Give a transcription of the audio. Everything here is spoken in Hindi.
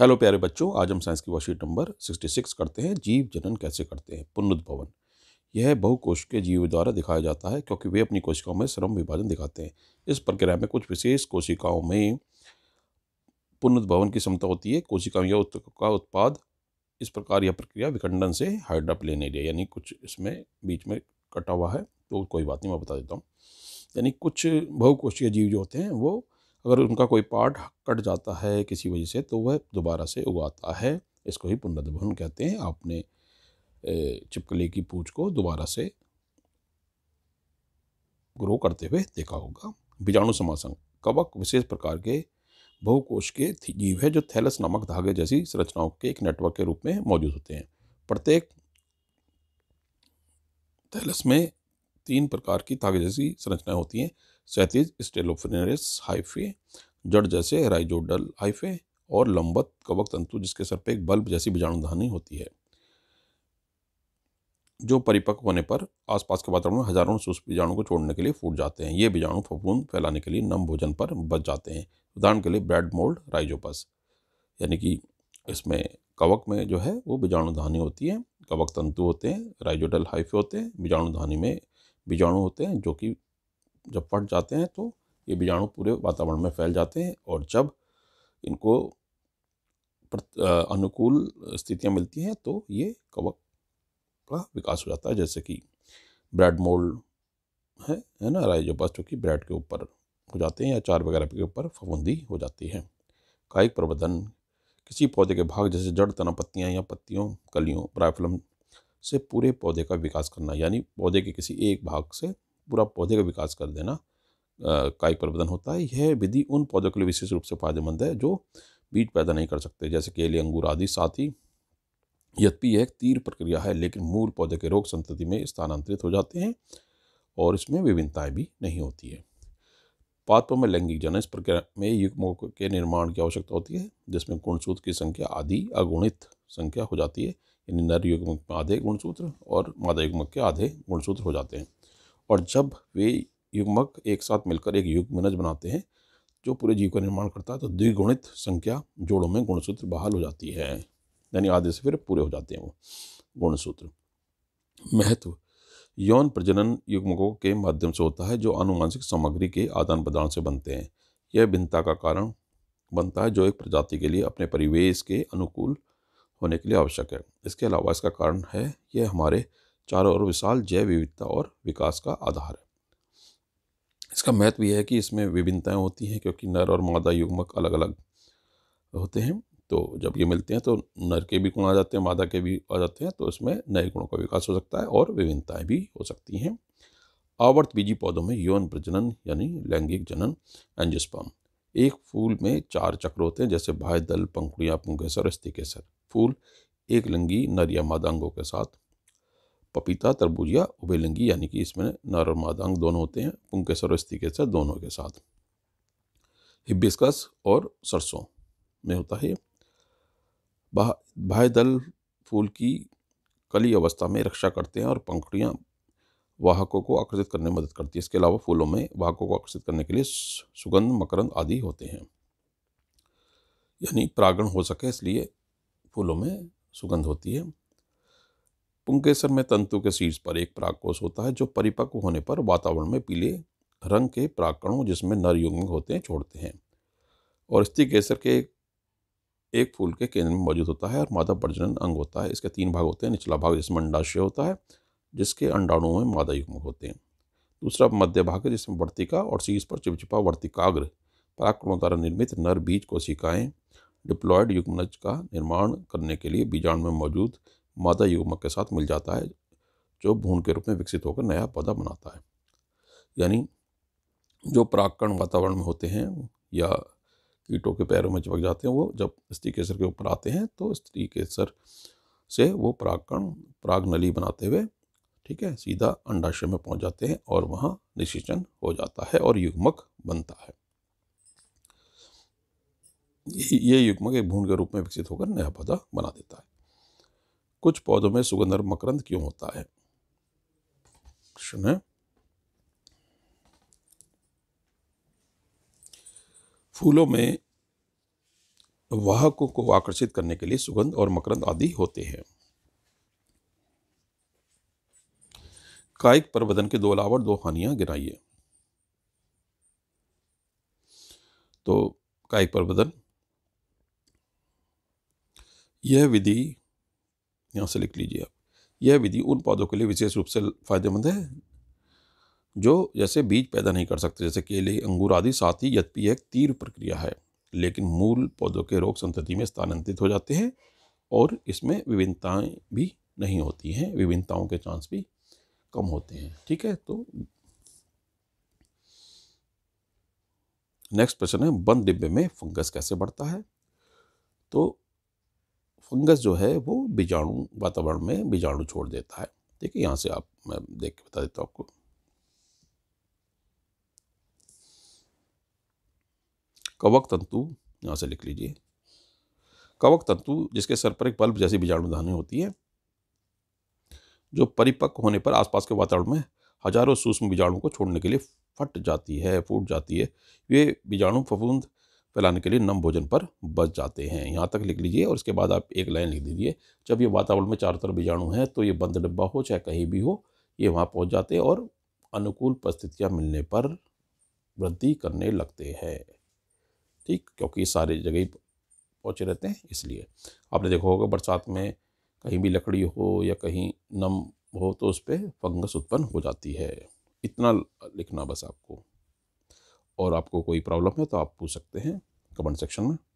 हेलो प्यारे बच्चों आज हम साइंस की वर्कशीट नंबर 66 करते हैं जीव जनन कैसे करते हैं पुनरुद्भवन यह बहुकोश के जीव द्वारा दिखाया जाता है क्योंकि वे अपनी कोशिकाओं में श्रम विभाजन दिखाते हैं इस प्रक्रिया में कुछ विशेष कोशिकाओं में पुनरुद्भवन की क्षमता होती है कोशिकाओं का उत्पाद इस प्रकार यह प्रक्रिया विखंडन से हाइड्राप्लेन एरिया यानी कुछ इसमें बीच में कटा हुआ है तो कोई बात नहीं मैं बता देता हूँ यानी कुछ बहुकोशीय जीव जो होते हैं वो अगर उनका कोई पार्ट कट जाता है किसी वजह से तो वह दोबारा से उगाता है इसको ही पुनर्दभन कहते हैं आपने चिपकले की पूछ को दोबारा से ग्रो करते हुए देखा होगा बीजाणु समासंग कवक विशेष प्रकार के बहुकोश के जीव है जो थैलस नामक धागे जैसी संरचनाओं के एक नेटवर्क के रूप में मौजूद होते हैं प्रत्येक थैलस में तीन प्रकार की ताग जैसी संरचनाएं होती हैं सैतीज स्टेलोफिनरस हाइफे जड़ जैसे राइजोडल हाइफे और लंबत कवक तंतु जिसके सर पर एक बल्ब जैसी बीजाणुधानी होती है जो परिपक्व होने पर आसपास के वातावरण में हजारों सूक्ष्म बीजाणु को छोड़ने के लिए फूट जाते हैं ये बीजाणु फफूंद फैलाने के लिए नम भोजन पर बच जाते हैं उदाहरण के लिए ब्रेड मोल्ड राइजोपस यानी कि इसमें कवक में जो है वो बीजाणुधानी होती है कवक तंतु होते हैं राइजोडल हाइफे होते हैं बीजाणुधानी में बीजाणु होते हैं जो कि जब फट जाते हैं तो ये बीजाणु पूरे वातावरण में फैल जाते हैं और जब इनको अनुकूल स्थितियाँ मिलती हैं तो ये कवक का विकास हो जाता है जैसे कि ब्रेड मोल्ड है है ना बस जो कि ब्रेड के ऊपर हो जाते हैं या चार वगैरह के ऊपर फफूंदी हो जाती है कायिक प्रबंधन किसी पौधे के भाग जैसे जड़ तना पत्तियाँ या पत्तियों कलियों ब्राइफलम से पूरे पौधे का विकास करना यानी पौधे के किसी एक भाग से पूरा पौधे का विकास कर देना कायिक प्रबंधन होता है यह विधि उन पौधों के लिए विशेष रूप से फायदेमंद है जो बीज पैदा नहीं कर सकते जैसे केले अंगूर आदि साथ ही यद्यपि यह एक तीर प्रक्रिया है लेकिन मूल पौधे के रोग संतति में स्थानांतरित हो जाते हैं और इसमें विभिन्नताएँ भी नहीं होती है पात्रों में लैंगिक जनन इस प्रक्रिया में युग्मों के निर्माण की आवश्यकता होती है जिसमें गुणसूत्र की संख्या आदि अगुणित संख्या हो जाती है यानी नर युग्मक में आधे गुणसूत्र और मादा युग्मक के आधे गुणसूत्र हो जाते हैं और जब वे युग्मक एक साथ मिलकर एक युग्मनज बनाते हैं जो पूरे जीव का निर्माण करता है तो द्विगुणित संख्या जोड़ों में गुणसूत्र बहाल हो जाती है यानी आधे से फिर पूरे हो जाते हैं वो गुणसूत्र महत्व यौन प्रजनन युग्मकों के माध्यम से होता है जो आनुवांशिक सामग्री के आदान प्रदान से बनते हैं यह भिन्नता का कारण बनता है जो एक प्रजाति के लिए अपने परिवेश के अनुकूल होने के लिए आवश्यक है इसके अलावा इसका कारण है यह हमारे चारों ओर विशाल जैव विविधता और विकास का आधार है इसका महत्व यह है कि इसमें विभिन्नताएं होती हैं क्योंकि नर और मादा युग्मक अलग अलग होते हैं तो जब ये मिलते हैं तो नर के भी गुण आ जाते हैं मादा के भी आ जाते हैं तो इसमें नए गुणों का विकास हो सकता है और विभिन्नताएं भी हो सकती हैं आवर्त बीजी पौधों में यौन प्रजनन यानी लैंगिक जनन एंजिस्पर्म एक फूल में चार चक्र होते हैं जैसे भाई दल पंखुड़ियाँ पुंगेसर और स्थिकेसर फूल एक लंगी नर या मादांगों के साथ पपीता तरबूज या उबेलंगी यानी कि इसमें नर और मादांग दोनों होते हैं पुंके सरस्ती के साथ दोनों के साथ हिबिस्कस और सरसों में होता है भाई दल फूल की कली अवस्था में रक्षा करते हैं और पंखड़ियाँ वाहकों को आकर्षित करने में मदद करती है इसके अलावा फूलों में वाहकों को आकर्षित करने के लिए सुगंध मकरंद आदि होते हैं यानी परागण हो सके इसलिए फूलों में सुगंध होती है पुंकेसर में तंतु के शीर्ष पर एक प्रागकोश होता है जो परिपक्व होने पर वातावरण में पीले रंग के प्राकणों जिसमें नर युग्म होते हैं छोड़ते हैं और स्त्री केसर के एक फूल के केंद्र में मौजूद होता है और मादा प्रजनन अंग होता है इसके तीन भाग होते हैं निचला भाग जिसमें अंडाशय होता है जिसके अंडाणुओं में मादा युग्म होते हैं दूसरा मध्य भाग है जिसमें वर्तिका और शीर्ष पर चिपचिपा वर्तिकाग्र पराक्रमों द्वारा निर्मित नर बीज कोशिकाएं डिप्लॉयड युग्मनज का निर्माण करने के लिए बीजाणु में मौजूद मादा युग्मक के साथ मिल जाता है जो भून के रूप में विकसित होकर नया पौधा बनाता है यानी जो परागकण वातावरण में होते हैं या कीटों के पैरों में चिपक जाते हैं वो जब स्त्री केसर के ऊपर आते हैं तो स्त्री केसर से वो परागकण पराग नली बनाते हुए ठीक है सीधा अंडाशय में पहुंच जाते हैं और वहाँ निशेचन हो जाता है और युग्मक बनता है ये युग्मक एक भ्रूण के रूप में विकसित होकर नया पौधा बना देता है कुछ पौधों में सुगंध और मकरंद क्यों होता है प्रश्न है फूलों में वाहकों को आकर्षित करने के लिए सुगंध और मकरंद आदि होते हैं कायिक प्रबंधन के दो लाभ और दो हानियां गिनाइए तो कायिक प्रबंधन यह विधि यहाँ से लिख लीजिए आप यह विधि उन पौधों के लिए विशेष रूप से फायदेमंद है जो जैसे बीज पैदा नहीं कर सकते जैसे केले अंगूर आदि साथ ही यद्यपि एक तीर प्रक्रिया है लेकिन मूल पौधों के रोग संतति में स्थानांतरित हो जाते हैं और इसमें विभिन्नताएं भी नहीं होती हैं विभिन्नताओं के चांस भी कम होते हैं ठीक है तो नेक्स्ट प्रश्न है बंद डिब्बे में फंगस कैसे बढ़ता है तो फंगस जो है वो बीजाणु वातावरण में बीजाणु छोड़ देता है ठीक है यहाँ से आप मैं देख के बता देता हूँ आपको कवक तंतु यहाँ से लिख लीजिए कवक तंतु जिसके सर पर एक बल्ब जैसी बीजाणुधानी होती है जो परिपक्व होने पर आसपास के वातावरण में हजारों सूक्ष्म बीजाणु को छोड़ने के लिए फट जाती है फूट जाती है ये बीजाणु फफूंद फैलाने के लिए नम भोजन पर बच जाते हैं यहाँ तक लिख लीजिए और इसके बाद आप एक लाइन लिख दीजिए जब ये वातावरण में चारों तरफ बीजाणु हैं तो ये बंद डिब्बा हो चाहे कहीं भी हो ये वहाँ पहुँच जाते हैं और अनुकूल परिस्थितियाँ मिलने पर वृद्धि करने लगते हैं ठीक क्योंकि सारे जगह ही पहुँचे रहते हैं इसलिए आपने देखा होगा बरसात में कहीं भी लकड़ी हो या कहीं नम हो तो उस पर फंगस उत्पन्न हो जाती है इतना लिखना बस आपको और आपको कोई प्रॉब्लम है तो आप पूछ सकते हैं कमेंट सेक्शन में